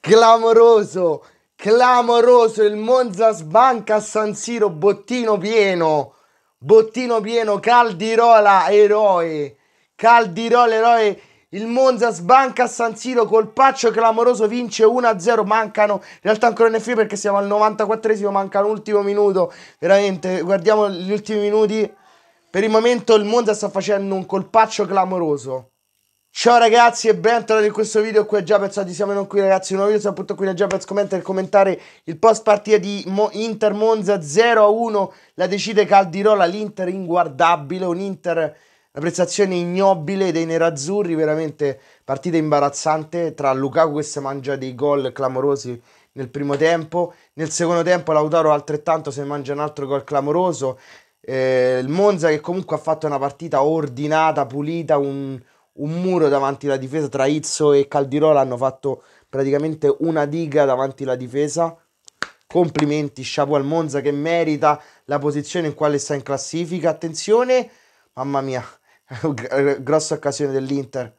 clamoroso, clamoroso, il Monza sbanca a San Siro, bottino pieno, bottino pieno, Caldirola eroe, Caldirola eroe, il Monza sbanca a San Siro, colpaccio clamoroso, vince 1-0, mancano, in realtà ancora ne free perché siamo al 94esimo, manca l'ultimo minuto, veramente, guardiamo gli ultimi minuti, per il momento il Monza sta facendo un colpaccio clamoroso. Ciao ragazzi e bentornati in questo video, qui è già pensati siamo non qui ragazzi, un nuovo video, appunto qui è già per commentare e commentare il post partita di Mo Inter Monza 0-1, la decide Caldirola, l'Inter inguardabile, un Inter, una prestazione ignobile dei nerazzurri, veramente partita imbarazzante, tra Lukaku che si mangia dei gol clamorosi nel primo tempo, nel secondo tempo Lautaro altrettanto se mangia un altro gol clamoroso, eh, il Monza che comunque ha fatto una partita ordinata, pulita, un un muro davanti alla difesa tra Izzo e Caldirola, hanno fatto praticamente una diga davanti alla difesa. Complimenti, chapeau al Monza che merita la posizione in quale sta in classifica. Attenzione, mamma mia, grossa occasione dell'Inter.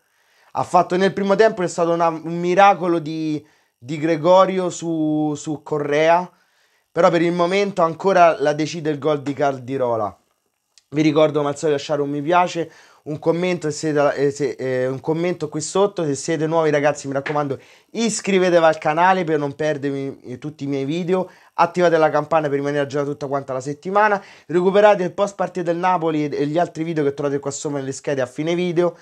Ha fatto nel primo tempo, è stato una, un miracolo di, di Gregorio su, su Correa, però per il momento ancora la decide il gol di Caldirola. Vi ricordo come al solito lasciare un mi piace, un commento, siete, eh, se, eh, un commento qui sotto. Se siete nuovi ragazzi mi raccomando iscrivetevi al canale per non perdervi eh, tutti i miei video. Attivate la campana per rimanere aggiornati tutta quanta la settimana. Recuperate il post partita del Napoli e gli altri video che trovate qua sopra nelle schede a fine video.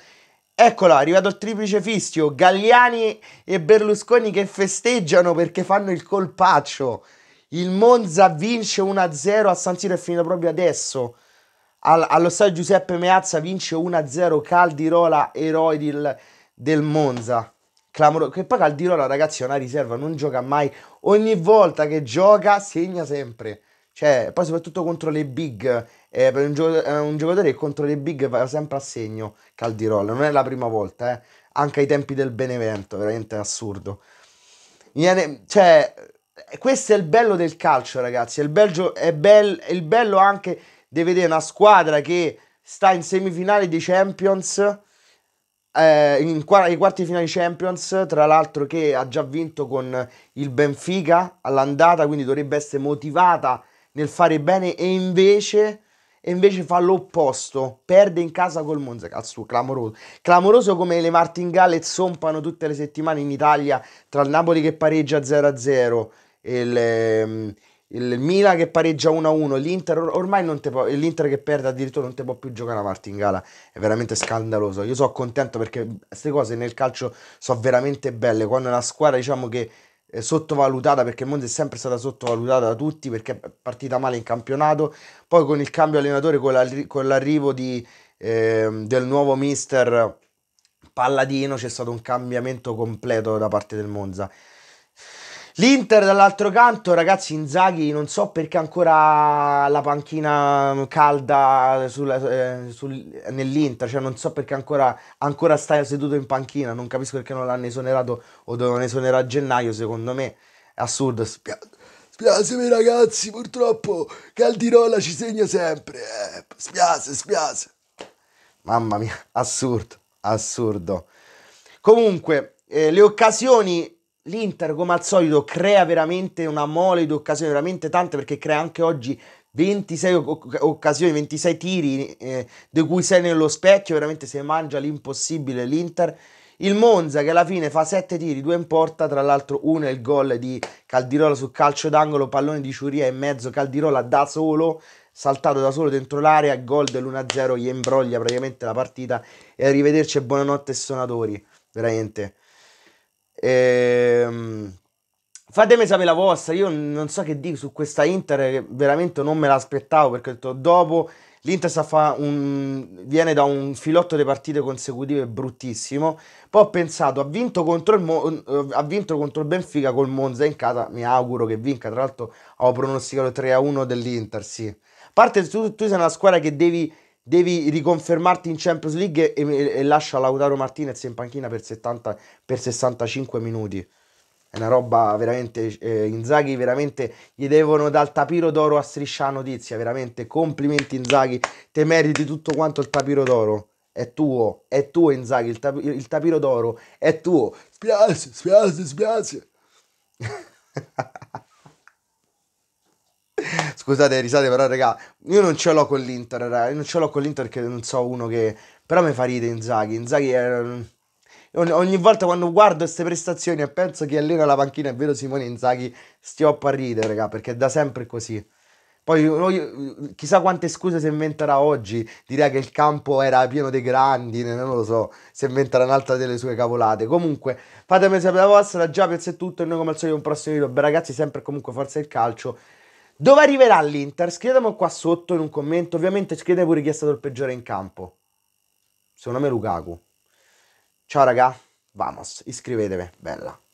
Eccola, è arrivato il triplice fischio. Galliani e Berlusconi che festeggiano perché fanno il colpaccio. Il Monza vince 1-0 a San Siro è finito proprio adesso. Al, allo stadio Giuseppe Meazza vince 1-0 Caldirola, eroe del, del Monza. Clamoro, che poi Caldirola, ragazzi, è una riserva, non gioca mai. Ogni volta che gioca segna sempre. Cioè, poi soprattutto contro le big, eh, per un, gio- eh, un, giocatore che contro le big va sempre a segno Caldirola, non è la prima volta, eh. anche ai tempi del Benevento, veramente assurdo. Viene, cioè, questo è il bello del calcio, ragazzi, è il, bello, è bel, è il bello anche di vedere una squadra che sta in semifinale di Champions, eh, in qu- quarti finali Champions, tra l'altro che ha già vinto con il Benfica all'andata, quindi dovrebbe essere motivata nel fare bene e invece, e invece fa l'opposto, perde in casa col Monza, cazzo, clamoroso. Clamoroso come le martingale zompano tutte le settimane in Italia tra il Napoli che pareggia 0-0 e il, ehm, il Milan che pareggia 1-1, l'Inter ormai non te può, l'Inter che perde addirittura non te può più giocare una martingala, è veramente scandaloso. Io sono contento perché queste cose nel calcio sono veramente belle, quando una squadra diciamo che è sottovalutata perché il mondo è sempre stata sottovalutata da tutti perché è partita male in campionato, poi con il cambio allenatore, con, l'arri- con l'arrivo di, eh, del nuovo mister Palladino c'è stato un cambiamento completo da parte del Monza. L'Inter dall'altro canto, ragazzi, Inzaghi non so perché ancora la panchina calda sul, eh, sul, nell'Inter, cioè non so perché ancora, ancora, sta seduto in panchina, non capisco perché non l'hanno esonerato o dovevano esonerare a gennaio, secondo me è assurdo. Spia- spiacemi ragazzi, purtroppo Caldirola ci segna sempre, eh. spiace, spiace. Mamma mia, assurdo, assurdo. Comunque, eh, le occasioni L'Inter, come al solito, crea veramente una mole di occasioni, veramente tante, perché crea anche oggi 26 occasioni, 26 tiri, eh, di cui sei nello specchio, veramente se mangia l'impossibile l'Inter. Il Monza che alla fine fa 7 tiri, 2 in porta, tra l'altro uno è il gol di Caldirola sul calcio d'angolo, pallone di Ciuria in mezzo, Caldirola da solo, saltato da solo dentro l'area, gol dell'1-0, gli imbroglia praticamente la partita e arrivederci e buonanotte stonatori, veramente. Ehm, fatemi sapere la vostra, io non so che dico su questa Inter, veramente non me l'aspettavo perché ho detto dopo l'Inter sta fa un, viene da un filotto di partite consecutive bruttissimo, poi ho pensato ha vinto contro il, Mo, ha vinto contro il Benfica col Monza in casa, mi auguro che vinca, tra l'altro ho pronosticato 3-1 dell'Inter, sì. A parte tu, tu sei una squadra che devi devi riconfermarti in Champions League e, e, e lascia Lautaro Martinez in panchina per, 70, per 65 minuti. È una roba veramente. Eh, Inzaghi, veramente gli devono dal tapiro d'oro a striscia notizia. Veramente complimenti, Inzaghi. Te meriti tutto quanto il tapiro d'oro. È tuo, è tuo Inzaghi, il, tap- il tapiro d'oro è tuo. Spiace, spiace, spiace. Scusate, risate, però, raga, io non ce l'ho con l'Inter, raga. Io non ce l'ho con l'Inter perché non so uno che... Però mi fa ridere Inzaghi. Inzaghi è... Mm, ogni volta quando guardo queste prestazioni e penso che allena la panchina, è vero Simone Inzaghi, stioppo a ridere, raga, perché è da sempre così. Poi oh, chissà quante scuse si inventerà oggi, direi che il campo era pieno dei grandi, non lo so, si inventerà un'altra delle sue cavolate. Comunque, fatemi sapere la vostra, già piazza è tutto e noi come al solito un prossimo video. Beh ragazzi, sempre comunque forza il calcio dove arriverà l'Inter? Scrivetemi qua sotto in un commento. Ovviamente scrivete pure chi è stato il peggiore in campo. Secondo me Lukaku. Ciao raga, vamos, iscrivetevi, bella.